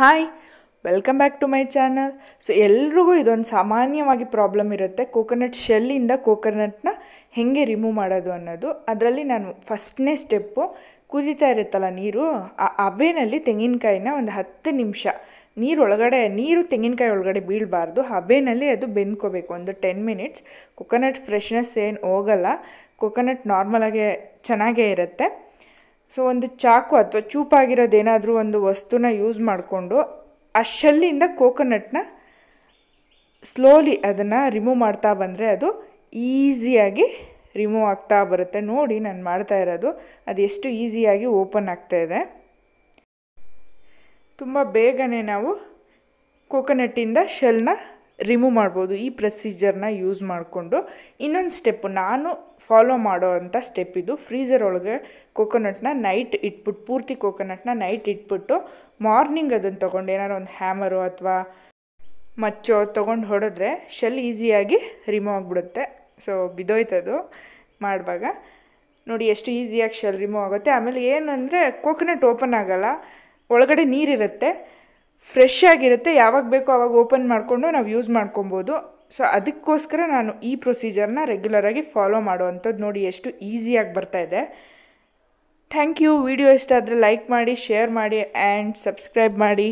hi welcome back to my channel so ಎಲ್ರಿಗೂ ಇದೊಂದು ಸಾಮಾನ್ಯವಾಗಿ ಪ್ರಾಬ್ಲಮ್ ಇರುತ್ತೆ ಕೋಕೋನಟ್ ಶೆಲ್ಲಿಂದ ಕೋಕೋನಟ್ನ ಹೆಂಗೆ ರಿಮೂವ್ ಮಾಡೋದು ಅನ್ನೋದು ಅದರಲ್ಲಿ ನಾನು ಫಸ್ಟ್ನೇ ಸ್ಟೆಪ್ಪು ಕುದಿತಾ ಇರುತ್ತಲ್ಲ ನೀರು ಆ ಹಬೆನಲ್ಲಿ ತೆಂಗಿನಕಾಯಿನ ಒಂದು ಹತ್ತು ನಿಮಿಷ ನೀರು ಒಳಗಡೆ ನೀರು ತೆಂಗಿನಕಾಯಿ ಒಳಗಡೆ ಬೀಳಬಾರ್ದು ಹಬೆನಲ್ಲಿ ಅದು ಬೆಂದ್ಕೋಬೇಕು ಒಂದು ಟೆನ್ ಮಿನಿಟ್ಸ್ ಕೊಕೊನಟ್ ಫ್ರೆಶ್ನೆಸ್ ಏನು ಹೋಗಲ್ಲ ಕೊಕೊನಟ್ ನಾರ್ಮಲಾಗೆ ಚೆನ್ನಾಗೇ ಇರುತ್ತೆ ಸೊ ಒಂದು ಚಾಕು ಅಥವಾ ಚೂಪಾಗಿರೋದೇನಾದರೂ ಒಂದು ವಸ್ತುನ ಯೂಸ್ ಮಾಡಿಕೊಂಡು ಆ ಶೆಲ್ಲಿಂದ ಕೋಕೋನಟ್ನ ಸ್ಲೋಲಿ ಅದನ್ನು ರಿಮೂವ್ ಮಾಡ್ತಾ ಬಂದರೆ ಅದು ಈಸಿಯಾಗಿ ರಿಮೂವ್ ಆಗ್ತಾ ಬರುತ್ತೆ ನೋಡಿ ನಾನು ಮಾಡ್ತಾ ಇರೋದು ಅದು ಎಷ್ಟು ಈಸಿಯಾಗಿ ಓಪನ್ ಆಗ್ತಾ ಇದೆ ತುಂಬ ಬೇಗನೆ ನಾವು ಕೋಕೋನಟ್ಟಿಂದ ಶೆಲ್ನ ರಿಮೂವ್ ಮಾಡ್ಬೋದು ಈ ಪ್ರೊಸೀಜರ್ನ ಯೂಸ್ ಮಾಡಿಕೊಂಡು ಇನ್ನೊಂದು ಸ್ಟೆಪ್ಪು ನಾನು ಫಾಲೋ ಮಾಡೋ ಅಂಥ ಸ್ಟೆಪ್ ಇದು ಫ್ರೀಝರ್ ಒಳಗೆ ಕೋಕೋನಟ್ನ ನೈಟ್ ಇಟ್ಬಿಟ್ಟು ಪೂರ್ತಿ ಕೋಕೋನಟ್ನ ನೈಟ್ ಇಟ್ಬಿಟ್ಟು ಮಾರ್ನಿಂಗ್ ಅದನ್ನು ತೊಗೊಂಡು ಏನಾರು ಒಂದು ಹ್ಯಾಮರು ಅಥವಾ ಮಚ್ಚೋ ತೊಗೊಂಡು ಹೊಡೆದ್ರೆ ಶೆಲ್ ಈಸಿಯಾಗಿ ರಿಮೂವ್ ಆಗಿಬಿಡುತ್ತೆ ಸೊ ಬಿದೋಯ್ತದು ಮಾಡುವಾಗ ನೋಡಿ ಎಷ್ಟು ಈಸಿಯಾಗಿ ಶೆಲ್ ರಿಮೂವ್ ಆಗುತ್ತೆ ಆಮೇಲೆ ಏನಂದರೆ ಕೊಕೊನಟ್ ಓಪನ್ ಆಗೋಲ್ಲ ಒಳಗಡೆ ನೀರಿರುತ್ತೆ ಫ್ರೆಶ್ ಆಗಿರುತ್ತೆ ಯಾವಾಗ ಬೇಕೋ ಆವಾಗ ಓಪನ್ ಮಾಡಿಕೊಂಡು ನಾವು ಯೂಸ್ ಮಾಡ್ಕೊಬೋದು ಸೊ ಅದಕ್ಕೋಸ್ಕರ ನಾನು ಈ ಪ್ರೊಸೀಜರ್ನ ರೆಗ್ಯುಲರಾಗಿ ಫಾಲೋ ಮಾಡುವಂಥದ್ದು ನೋಡಿ ಎಷ್ಟು ಈಸಿಯಾಗಿ ಇದೆ ಥ್ಯಾಂಕ್ ಯು ವಿಡಿಯೋ ಇಷ್ಟ ಆದರೆ ಲೈಕ್ ಮಾಡಿ ಶೇರ್ ಮಾಡಿ ಆ್ಯಂಡ್ ಸಬ್ಸ್ಕ್ರೈಬ್ ಮಾಡಿ